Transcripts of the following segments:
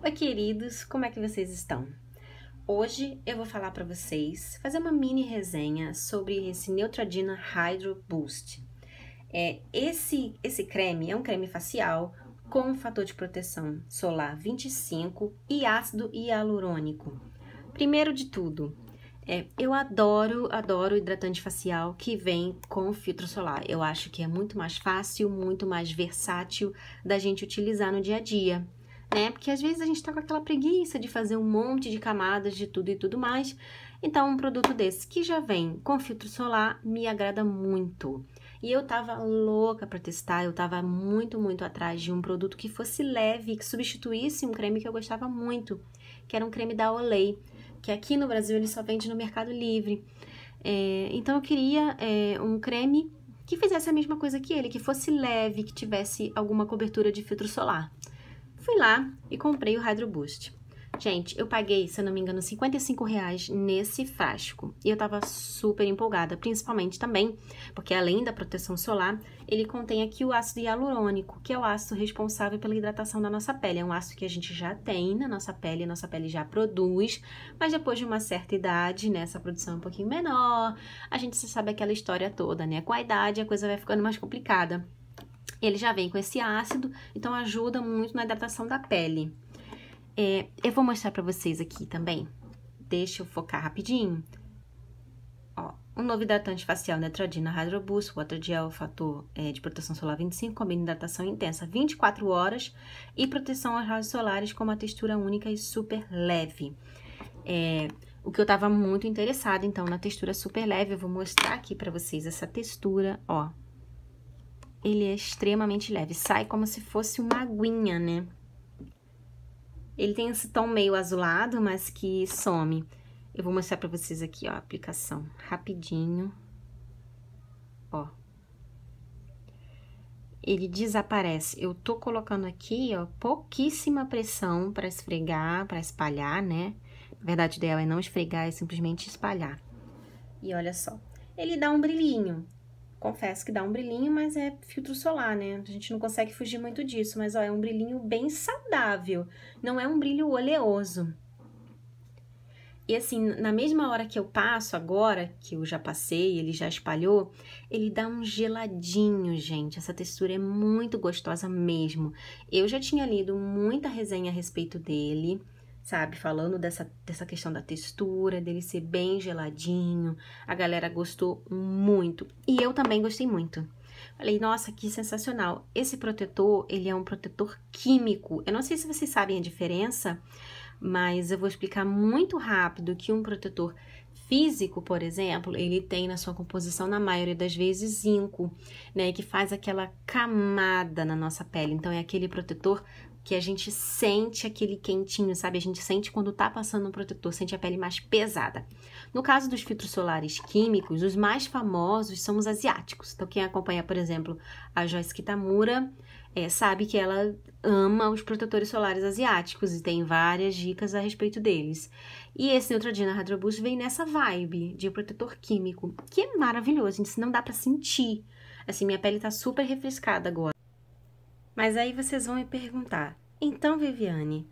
Oi, queridos, como é que vocês estão? Hoje eu vou falar para vocês, fazer uma mini resenha sobre esse Neutrodina Hydro Boost. É, esse, esse creme é um creme facial com fator de proteção solar 25 e ácido hialurônico. Primeiro de tudo, é, eu adoro, adoro hidratante facial que vem com filtro solar. Eu acho que é muito mais fácil, muito mais versátil da gente utilizar no dia a dia né? Porque às vezes a gente tá com aquela preguiça de fazer um monte de camadas de tudo e tudo mais. Então, um produto desse que já vem com filtro solar me agrada muito. E eu tava louca para testar, eu tava muito, muito atrás de um produto que fosse leve, que substituísse um creme que eu gostava muito, que era um creme da Olay, que aqui no Brasil ele só vende no Mercado Livre. É, então eu queria é, um creme que fizesse a mesma coisa que ele, que fosse leve, que tivesse alguma cobertura de filtro solar fui lá e comprei o Hydro Boost. Gente, eu paguei, se eu não me engano, 55 reais nesse frasco. E eu tava super empolgada, principalmente também, porque além da proteção solar, ele contém aqui o ácido hialurônico, que é o ácido responsável pela hidratação da nossa pele. É um ácido que a gente já tem na nossa pele, a nossa pele já produz, mas depois de uma certa idade, né, essa produção é um pouquinho menor, a gente se sabe aquela história toda, né? Com a idade a coisa vai ficando mais complicada. Ele já vem com esse ácido, então ajuda muito na hidratação da pele. É, eu vou mostrar pra vocês aqui também. Deixa eu focar rapidinho. Ó, um novo hidratante facial Netrodina Hydro Boost, Water Gel, fator é, de proteção solar 25, combina hidratação intensa 24 horas e proteção aos raios solares com uma textura única e super leve. É, o que eu tava muito interessada, então, na textura super leve. Eu vou mostrar aqui pra vocês essa textura, ó ele é extremamente leve, sai como se fosse uma aguinha, né? Ele tem esse tom meio azulado, mas que some. Eu vou mostrar pra vocês aqui, ó, a aplicação, rapidinho, ó. Ele desaparece. Eu tô colocando aqui, ó, pouquíssima pressão pra esfregar, pra espalhar, né? Na verdade, o ideal é não esfregar, é simplesmente espalhar. E olha só, ele dá um brilhinho confesso que dá um brilhinho, mas é filtro solar, né? A gente não consegue fugir muito disso, mas ó, é um brilhinho bem saudável, não é um brilho oleoso. E assim, na mesma hora que eu passo agora, que eu já passei, ele já espalhou, ele dá um geladinho, gente. Essa textura é muito gostosa mesmo. Eu já tinha lido muita resenha a respeito dele sabe? Falando dessa, dessa questão da textura, dele ser bem geladinho. A galera gostou muito. E eu também gostei muito. Falei, nossa, que sensacional. Esse protetor, ele é um protetor químico. Eu não sei se vocês sabem a diferença, mas eu vou explicar muito rápido que um protetor físico, por exemplo, ele tem na sua composição, na maioria das vezes, zinco, né? Que faz aquela camada na nossa pele. Então, é aquele protetor que a gente sente aquele quentinho, sabe? A gente sente quando tá passando um protetor, sente a pele mais pesada. No caso dos filtros solares químicos, os mais famosos são os asiáticos. Então, quem acompanha, por exemplo, a Joyce Kitamura, é, sabe que ela ama os protetores solares asiáticos e tem várias dicas a respeito deles. E esse Neutrogena Hydroboost vem nessa vibe de protetor químico, que é maravilhoso, gente, não dá para sentir. Assim, minha pele tá super refrescada agora. Mas aí vocês vão me perguntar: então, Viviane,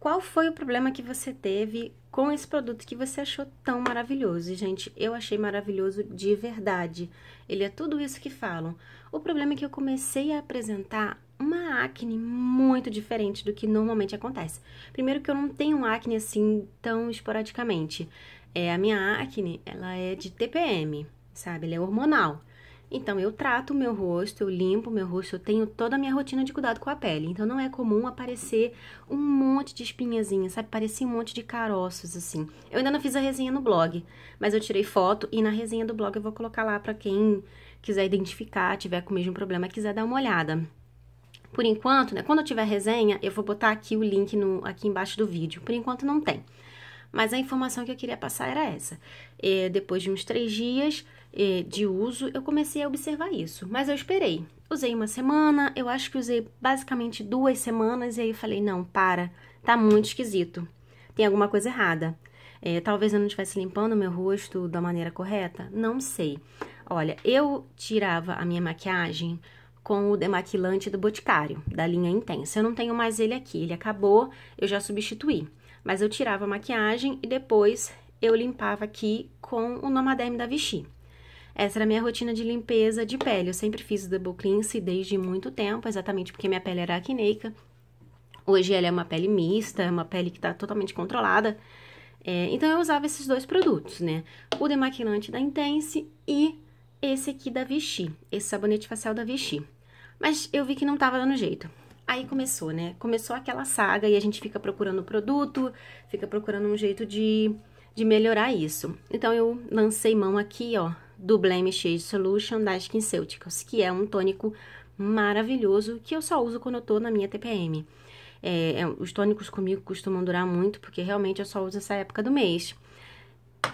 qual foi o problema que você teve com esse produto que você achou tão maravilhoso? E, gente, eu achei maravilhoso de verdade. Ele é tudo isso que falam. O problema é que eu comecei a apresentar uma acne muito diferente do que normalmente acontece. Primeiro que eu não tenho acne assim tão esporadicamente. É, a minha acne, ela é de TPM, sabe? Ela é hormonal. Então, eu trato o meu rosto, eu limpo o meu rosto, eu tenho toda a minha rotina de cuidado com a pele. Então, não é comum aparecer um monte de espinhazinha, sabe? Parecia um monte de caroços, assim. Eu ainda não fiz a resenha no blog, mas eu tirei foto e na resenha do blog eu vou colocar lá pra quem quiser identificar, tiver com o mesmo problema, quiser dar uma olhada. Por enquanto, né? Quando eu tiver resenha, eu vou botar aqui o link no, aqui embaixo do vídeo. Por enquanto, não tem. Mas a informação que eu queria passar era essa. E é, depois de uns três dias, é, de uso, eu comecei a observar isso. Mas eu esperei. Usei uma semana, eu acho que usei basicamente duas semanas, e aí eu falei: não, para, tá muito esquisito. Tem alguma coisa errada. É, talvez eu não estivesse limpando meu rosto da maneira correta? Não sei. Olha, eu tirava a minha maquiagem com o demaquilante do Boticário, da linha Intensa. Eu não tenho mais ele aqui, ele acabou, eu já substituí. Mas eu tirava a maquiagem e depois eu limpava aqui com o Nomaderm da Vichy. Essa era a minha rotina de limpeza de pele. Eu sempre fiz o double cleanse desde muito tempo, exatamente porque minha pele era acneica. Hoje ela é uma pele mista, é uma pele que está totalmente controlada. É, então eu usava esses dois produtos, né? O demaquinante da Intense e esse aqui da Vichy, esse sabonete facial da Vichy. Mas eu vi que não estava dando jeito. Aí começou, né? Começou aquela saga e a gente fica procurando o produto, fica procurando um jeito de, de melhorar isso. Então eu lancei mão aqui, ó, do Blame Shade Solution da SkinCeuticals, que é um tônico maravilhoso que eu só uso quando eu tô na minha TPM. É, é, os tônicos comigo costumam durar muito, porque realmente eu só uso essa época do mês.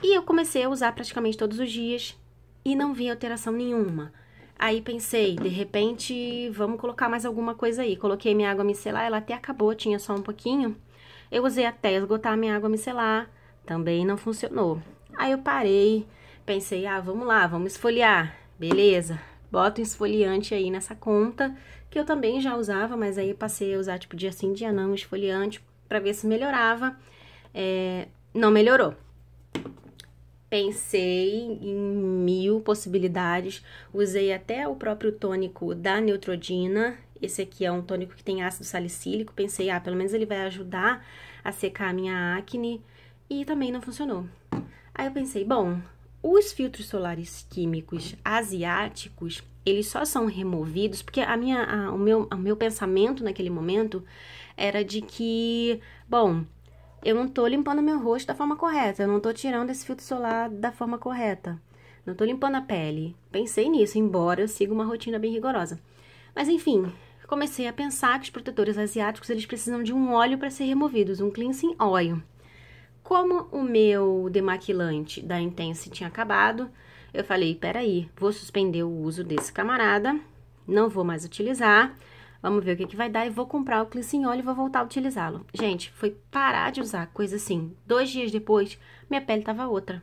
E eu comecei a usar praticamente todos os dias e não vi alteração nenhuma. Aí pensei, de repente, vamos colocar mais alguma coisa aí. Coloquei minha água micelar, ela até acabou, tinha só um pouquinho. Eu usei até esgotar minha água micelar, também não funcionou. Aí eu parei, pensei, ah, vamos lá, vamos esfoliar, beleza. Bota um esfoliante aí nessa conta, que eu também já usava, mas aí passei a usar, tipo, dia sim, dia não, esfoliante, pra ver se melhorava. É, não melhorou. Pensei em mil possibilidades, usei até o próprio tônico da Neutrodina, esse aqui é um tônico que tem ácido salicílico, pensei, ah, pelo menos ele vai ajudar a secar a minha acne, e também não funcionou. Aí eu pensei, bom, os filtros solares químicos asiáticos, eles só são removidos porque a minha, a, o, meu, o meu pensamento naquele momento era de que, bom, eu não tô limpando meu rosto da forma correta, eu não tô tirando esse filtro solar da forma correta, não tô limpando a pele. Pensei nisso, embora eu siga uma rotina bem rigorosa. Mas enfim, comecei a pensar que os protetores asiáticos eles precisam de um óleo para ser removidos, um cleansing oil. Como o meu demaquilante da Intense tinha acabado, eu falei, peraí, vou suspender o uso desse camarada, não vou mais utilizar, vamos ver o que, que vai dar e vou comprar o Oil e vou voltar a utilizá-lo. Gente, foi parar de usar, coisa assim, dois dias depois, minha pele tava outra.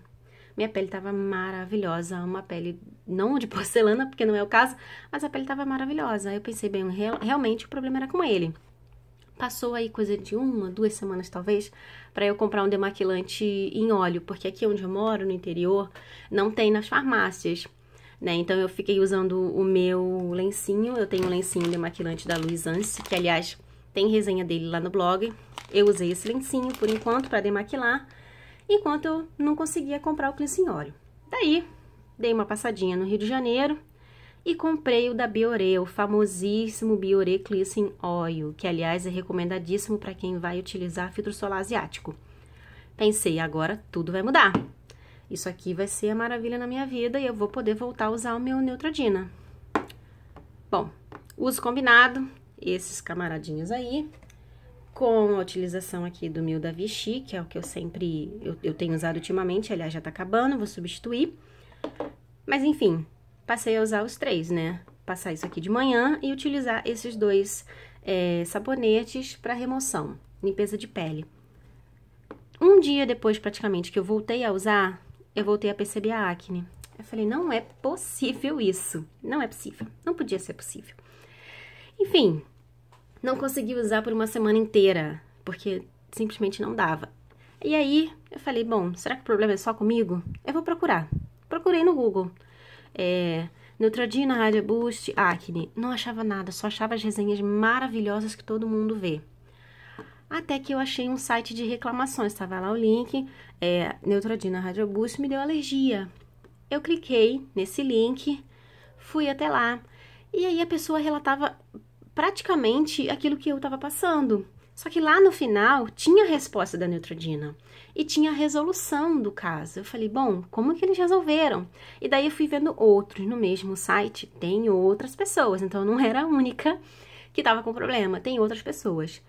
Minha pele tava maravilhosa, uma pele não de porcelana, porque não é o caso, mas a pele tava maravilhosa. Eu pensei bem, realmente o problema era com ele. Passou aí coisa de uma, duas semanas talvez, para eu comprar um demaquilante em óleo, porque aqui onde eu moro, no interior, não tem nas farmácias. Né? Então eu fiquei usando o meu lencinho, eu tenho um lencinho demaquilante da Luiz Anse, que aliás tem resenha dele lá no blog. Eu usei esse lencinho por enquanto para demaquilar, enquanto eu não conseguia comprar o óleo. Daí, dei uma passadinha no Rio de Janeiro, e comprei o da Biore, o famosíssimo Biore Cleansing Oil, que aliás é recomendadíssimo para quem vai utilizar filtro solar asiático. Pensei, agora tudo vai mudar. Isso aqui vai ser a maravilha na minha vida e eu vou poder voltar a usar o meu Neutrodina. Bom, uso combinado, esses camaradinhos aí, com a utilização aqui do meu da Vichy, que é o que eu sempre, eu, eu tenho usado ultimamente, aliás já tá acabando, vou substituir. Mas enfim, passei a usar os três, né? Passar isso aqui de manhã e utilizar esses dois é, sabonetes para remoção, limpeza de pele. Um dia depois, praticamente, que eu voltei a usar, eu voltei a perceber a acne. Eu falei, não é possível isso. Não é possível. Não podia ser possível. Enfim, não consegui usar por uma semana inteira, porque simplesmente não dava. E aí, eu falei, bom, será que o problema é só comigo? Eu vou procurar. Procurei no Google é, Neutrodina, Rádio Boost, Acne. Não achava nada, só achava as resenhas maravilhosas que todo mundo vê. Até que eu achei um site de reclamações, estava lá o link, é, Neutrodina, Rádio Boost, me deu alergia. Eu cliquei nesse link, fui até lá, e aí a pessoa relatava praticamente aquilo que eu estava passando. Só que lá no final tinha a resposta da neutrodina e tinha a resolução do caso. Eu falei, bom, como que eles resolveram? E daí eu fui vendo outros no mesmo site, tem outras pessoas, então eu não era a única que estava com problema, tem outras pessoas.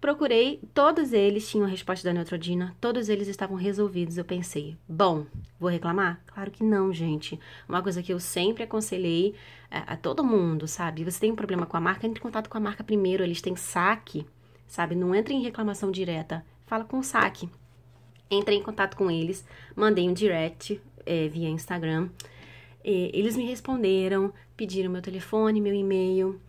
Procurei, todos eles tinham a resposta da neutrodina, todos eles estavam resolvidos. Eu pensei, bom, vou reclamar? Claro que não, gente. Uma coisa que eu sempre aconselhei é, a, todo mundo, sabe? Você tem um problema com a marca, entre em contato com a marca primeiro, eles têm saque sabe? Não entra em reclamação direta, fala com o saque. Entrei em contato com eles, mandei um direct é, via Instagram. eles me responderam, pediram meu telefone, meu e-mail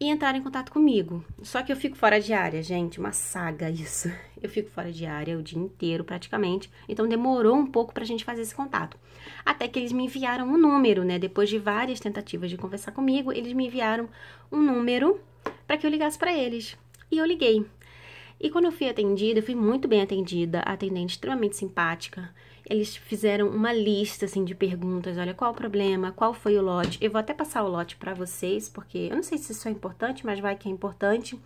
e entraram em contato comigo. Só que eu fico fora de área, gente, uma saga isso. Eu fico fora de área o dia inteiro praticamente, então demorou um pouco pra gente fazer esse contato. Até que eles me enviaram um número, né? Depois de várias tentativas de conversar comigo, eles me enviaram um número para que eu ligasse para eles e eu liguei. E quando eu fui atendida, eu fui muito bem atendida, atendente extremamente simpática. Eles fizeram uma lista assim de perguntas, olha qual o problema, qual foi o lote. Eu vou até passar o lote para vocês, porque eu não sei se isso é importante, mas vai que é importante.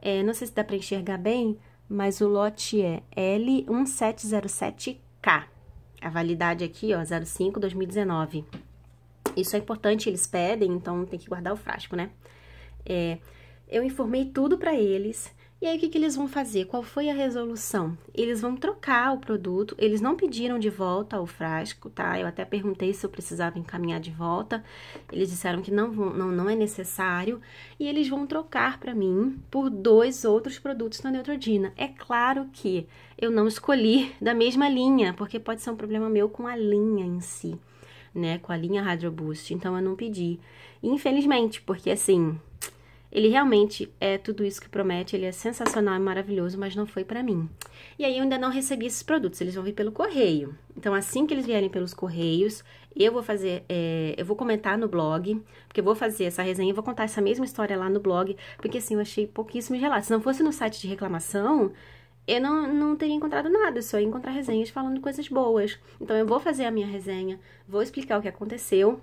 É, não sei se dá para enxergar bem, mas o lote é L1707K. A validade aqui, ó, 05 2019. Isso é importante, eles pedem, então tem que guardar o frasco, né? É, eu informei tudo para eles. E aí, o que, que eles vão fazer? Qual foi a resolução? Eles vão trocar o produto, eles não pediram de volta o frasco, tá? Eu até perguntei se eu precisava encaminhar de volta, eles disseram que não, não, não é necessário, e eles vão trocar para mim por dois outros produtos da Neutrodina. É claro que eu não escolhi da mesma linha, porque pode ser um problema meu com a linha em si, né? Com a linha Hydro Boost, então eu não pedi. Infelizmente, porque assim ele realmente é tudo isso que promete, ele é sensacional e é maravilhoso, mas não foi para mim. E aí eu ainda não recebi esses produtos, eles vão vir pelo correio. Então assim que eles vierem pelos correios, eu vou fazer, é, eu vou comentar no blog, porque eu vou fazer essa resenha e vou contar essa mesma história lá no blog, porque assim, eu achei pouquíssimos relatos. Se não fosse no site de reclamação, eu não, não teria encontrado nada, só ia encontrar resenhas falando coisas boas. Então eu vou fazer a minha resenha, vou explicar o que aconteceu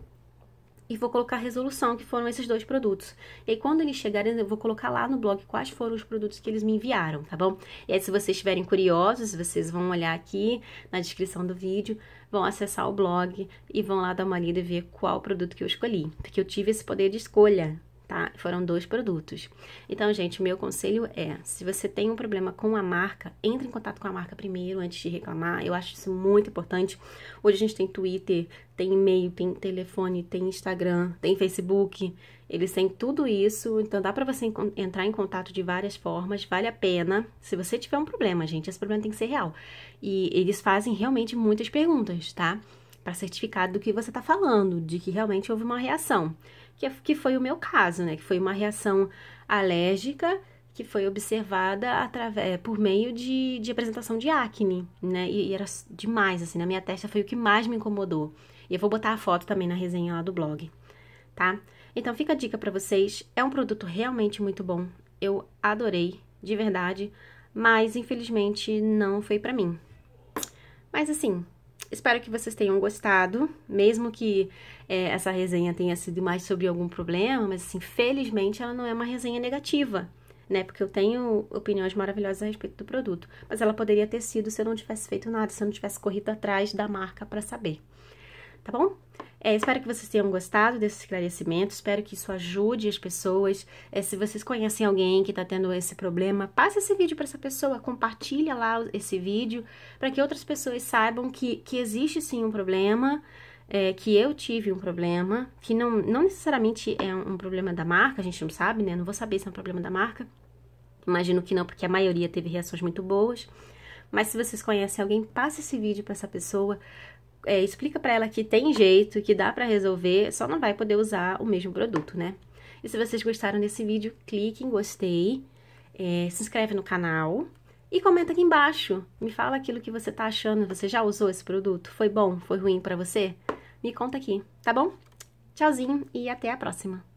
e vou colocar a resolução, que foram esses dois produtos. E aí, quando eles chegarem, eu vou colocar lá no blog quais foram os produtos que eles me enviaram, tá bom? E aí, se vocês estiverem curiosos, vocês vão olhar aqui na descrição do vídeo, vão acessar o blog e vão lá dar uma lida e ver qual produto que eu escolhi, porque eu tive esse poder de escolha, tá? Foram dois produtos. Então, gente, meu conselho é, se você tem um problema com a marca, entre em contato com a marca primeiro antes de reclamar. Eu acho isso muito importante. Hoje a gente tem Twitter, tem e-mail, tem telefone, tem Instagram, tem Facebook. Eles têm tudo isso, então dá para você entrar em contato de várias formas, vale a pena. Se você tiver um problema, gente, esse problema tem que ser real. E eles fazem realmente muitas perguntas, tá? Para certificar do que você tá falando, de que realmente houve uma reação que, que foi o meu caso, né? Que foi uma reação alérgica que foi observada através, por meio de, de apresentação de acne, né? E, e, era demais, assim, na minha testa foi o que mais me incomodou. E eu vou botar a foto também na resenha lá do blog, tá? Então fica a dica para vocês, é um produto realmente muito bom. Eu adorei, de verdade, mas infelizmente não foi para mim. Mas assim, Espero que vocês tenham gostado, mesmo que é, essa resenha tenha sido mais sobre algum problema, mas assim, felizmente ela não é uma resenha negativa, né? Porque eu tenho opiniões maravilhosas a respeito do produto, mas ela poderia ter sido se eu não tivesse feito nada, se eu não tivesse corrido atrás da marca para saber. Tá bom? É, espero que vocês tenham gostado desse esclarecimento, espero que isso ajude as pessoas. É, se vocês conhecem alguém que está tendo esse problema, passe esse vídeo para essa pessoa, compartilha lá esse vídeo, para que outras pessoas saibam que, que existe sim um problema, é, que eu tive um problema, que não, não necessariamente é um problema da marca, a gente não sabe, né? Não vou saber se é um problema da marca. Imagino que não, porque a maioria teve reações muito boas. Mas se vocês conhecem alguém, passe esse vídeo para essa pessoa, é, explica para ela que tem jeito, que dá para resolver, só não vai poder usar o mesmo produto, né? E se vocês gostaram desse vídeo, clique em gostei, é, se inscreve no canal e comenta aqui embaixo. Me fala aquilo que você tá achando. Você já usou esse produto? Foi bom? Foi ruim para você? Me conta aqui, tá bom? Tchauzinho e até a próxima!